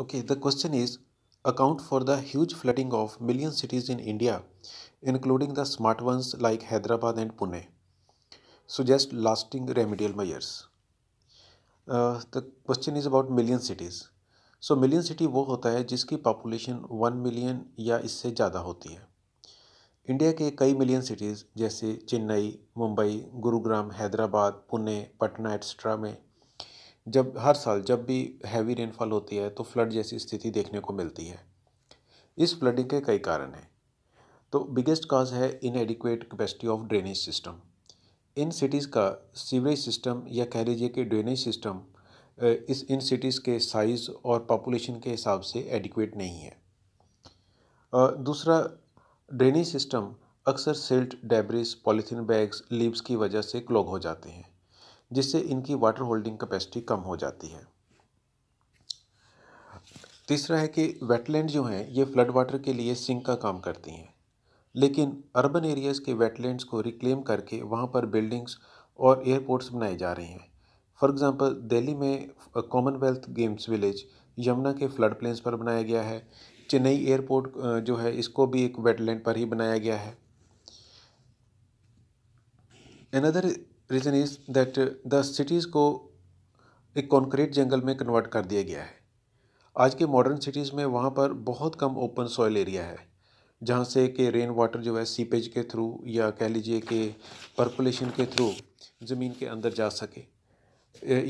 Okay, the question is account for the huge flooding of million cities in India, including the smart ones like Hyderabad and Pune. Suggest lasting remedial measures. Uh, the question is about million cities. So million city वो होता है जिसकी population one million या इससे ज़्यादा होती है India के कई मिलियन सिटीज़ जैसे चेन्नई मुंबई गुरुग्राम हैदराबाद पुणे पटना एट्सट्रा में जब हर साल जब भी हैवी रेनफॉल होती है तो फ्लड जैसी स्थिति देखने को मिलती है इस फ्लडिंग के कई कारण हैं तो बिगेस्ट काज है inadequate capacity of drainage system in cities का सीवरेज सिस्टम या कह लीजिए कि ड्रेनेज सिस्टम इस इन सिटीज़ के साइज़ और पॉपुलेशन के हिसाब से एडिक्वेट नहीं है दूसरा ड्रेनेज सिस्टम अक्सर silt debris polythene bags leaves की वजह से क्लॉग हो जाते हैं जिससे इनकी वाटर होल्डिंग कैपेसिटी कम हो जाती है तीसरा है कि वेटलैंड जो हैं ये फ्लड वाटर के लिए सिंक का काम करती हैं लेकिन अर्बन एरियाज़ के वेटलैंड्स को रिक्लेम करके वहाँ पर बिल्डिंग्स और एयरपोर्ट्स बनाए जा रहे हैं फॉर एग्ज़ाम्पल दिल्ली में कॉमनवेल्थ गेम्स विलेज यमुना के फ्लड प्लेन्स पर बनाया गया है चेन्नई एयरपोर्ट जो है इसको भी एक वेटलैंड पर ही बनाया गया है another reason is that the cities को एक कॉन्क्रीट जंगल में कन्वर्ट कर दिया गया है आज के मॉडर्न सिटीज़ में वहाँ पर बहुत कम ओपन सॉयल एरिया है जहाँ से कि रेन वाटर जो है सीपेज के थ्रू या कह लीजिए कि परकुलेशन के थ्रू ज़मीन के अंदर जा सके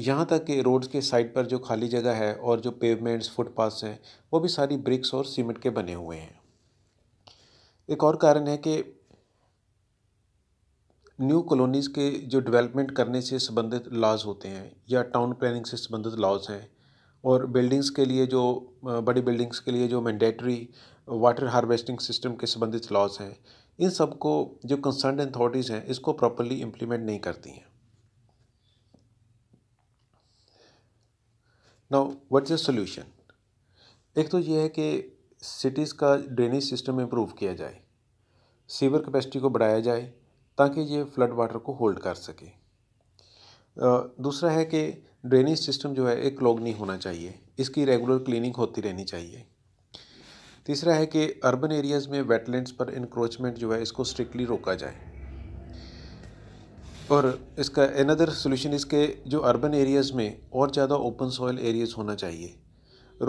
यहाँ तक कि रोड्स के साइड पर जो खाली जगह है और जो पेवमेंट्स फुटपाथ्स हैं वो भी सारी ब्रिक्स और सीमेंट के बने हुए हैं एक और कारण है कि न्यू कॉलोनीज़ के जो डेवलपमेंट करने से संबंधित लॉज़ होते हैं या टाउन प्लानिंग से संबंधित लॉज़ हैं और बिल्डिंग्स के लिए जो बड़ी बिल्डिंग्स के लिए जो मैंडेटरी वाटर हार्वेस्टिंग सिस्टम के संबंधित लॉज़ हैं इन सब को जो कंसर्न अथॉरिटीज़ हैं इसको प्रॉपरली इम्प्लीमेंट नहीं करती हैं नाउ इज़ द सोल्यूशन एक तो ये है कि सिटीज़ का ड्रेनेज सिस्टम इम्प्रूव किया जाए सीवर कैपेसिटी को बढ़ाया जाए ताकि ये फ्लड वाटर को होल्ड कर सके दूसरा है कि ड्रेनेज सिस्टम जो है एक क्लॉग नहीं होना चाहिए इसकी रेगुलर क्लीनिंग होती रहनी चाहिए तीसरा है कि अर्बन एरियाज़ में वेटलैंड्स पर इंक्रोचमेंट जो है इसको स्ट्रिक्टली रोका जाए और इसका अनदर सोल्यूशन इसके जो अर्बन एरियाज़ में और ज़्यादा ओपन सॉयल एरियाज़ होना चाहिए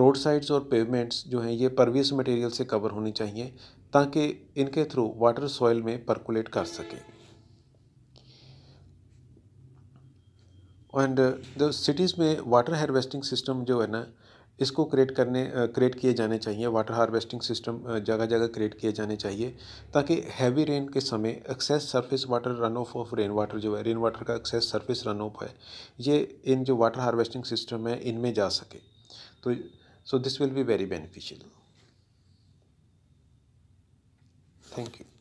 रोड साइड्स और पेवमेंट्स जो हैं ये परवियस मटेरियल से कवर होनी चाहिए ताकि इनके थ्रू वाटर सॉयल में परकुलेट कर सकें एंड द सिटीज़ में वाटर हारवेस्टिंग सिस्टम जो है ना इसको क्रिएट करने क्रिएट uh, किए जाने चाहिए वाटर हार्वेस्टिंग सिस्टम जगह जगह क्रिएट किए जाने चाहिए ताकि हैवी रेन के समय excess surface water run off of rain water जो है रेन वाटर का एक्सेस सरफेस रन ऑफ है ये इन जो वाटर हार्वेस्टिंग सिस्टम है इनमें जा सके तो so this will be very beneficial thank you